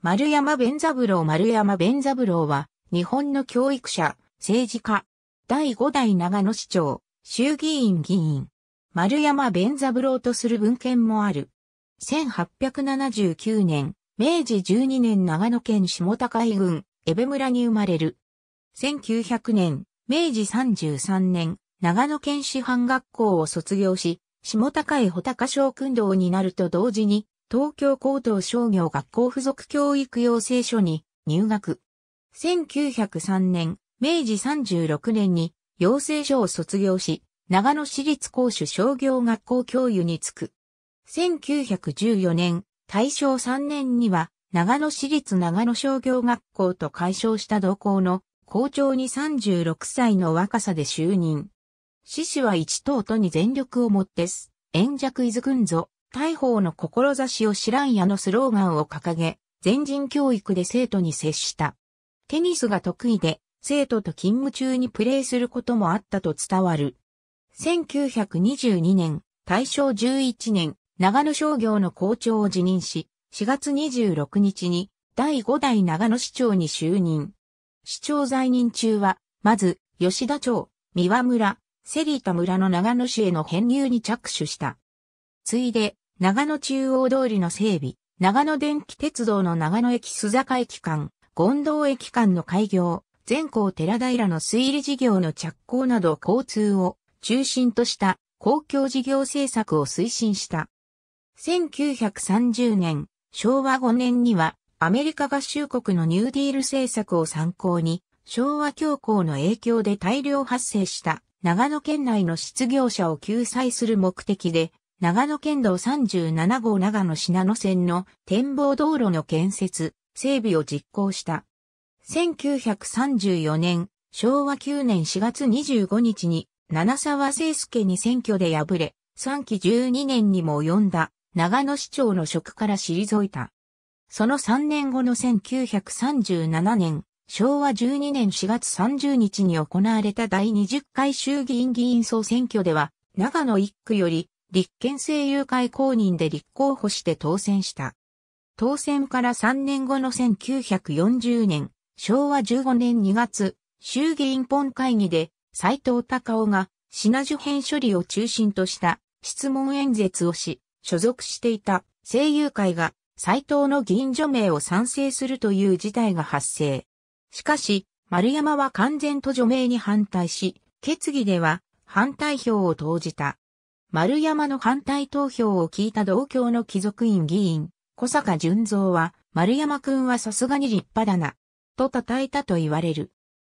丸山弁三郎丸山弁三郎は、日本の教育者、政治家、第五代長野市長、衆議院議員、丸山弁三郎とする文献もある。1879年、明治12年長野県下高井郡、江部村に生まれる。1900年、明治33年、長野県師範学校を卒業し、下高井穂高小訓道になると同時に、東京高等商業学校附属教育養成所に入学。1903年、明治36年に養成所を卒業し、長野市立公主商業学校教諭に就く。1914年、大正3年には、長野市立長野商業学校と解消した同校の校長に36歳の若さで就任。獅子は一等とに全力をもってす、炎弱伊豆群ぞ、大宝の志を知らんやのスローガンを掲げ、全人教育で生徒に接した。テニスが得意で、生徒と勤務中にプレーすることもあったと伝わる。1922年、大正11年、長野商業の校長を辞任し、4月26日に第5代長野市長に就任。市長在任中は、まず、吉田町、三輪村、セリータ村の長野市への編入に着手した。次いで、長野中央通りの整備、長野電気鉄道の長野駅須坂駅間、権藤駅間の開業、全校寺平の水利事業の着工など交通を中心とした公共事業政策を推進した。1930年、昭和5年にはアメリカ合衆国のニューディール政策を参考に、昭和恐慌の影響で大量発生した長野県内の失業者を救済する目的で、長野県道37号長野信濃線の展望道路の建設、整備を実行した。1934年、昭和9年4月25日に、七沢聖介に選挙で敗れ、3期12年にも及んだ、長野市長の職から退いた。その3年後の1937年、昭和12年4月30日に行われた第20回衆議院議員総選挙では、長野1区より立憲政友会公認で立候補して当選した。当選から3年後の1940年、昭和15年2月、衆議院本会議で、斎藤隆夫が、品受編処理を中心とした質問演説をし、所属していた政友会が、斎藤の議員除名を賛成するという事態が発生。しかし、丸山は完全と除名に反対し、決議では反対票を投じた。丸山の反対投票を聞いた同郷の貴族院議員、小坂淳三は、丸山くんはさすがに立派だな、と叩いたと言われる。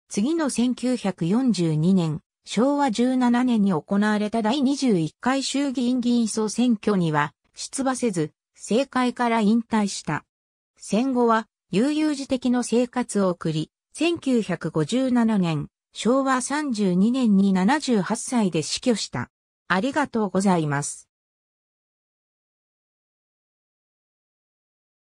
次の1942年、昭和17年に行われた第21回衆議院議員総選挙には、出馬せず、政界から引退した。戦後は、悠々自適の生活を送り、1957年、昭和32年に78歳で死去した。ありがとうございます。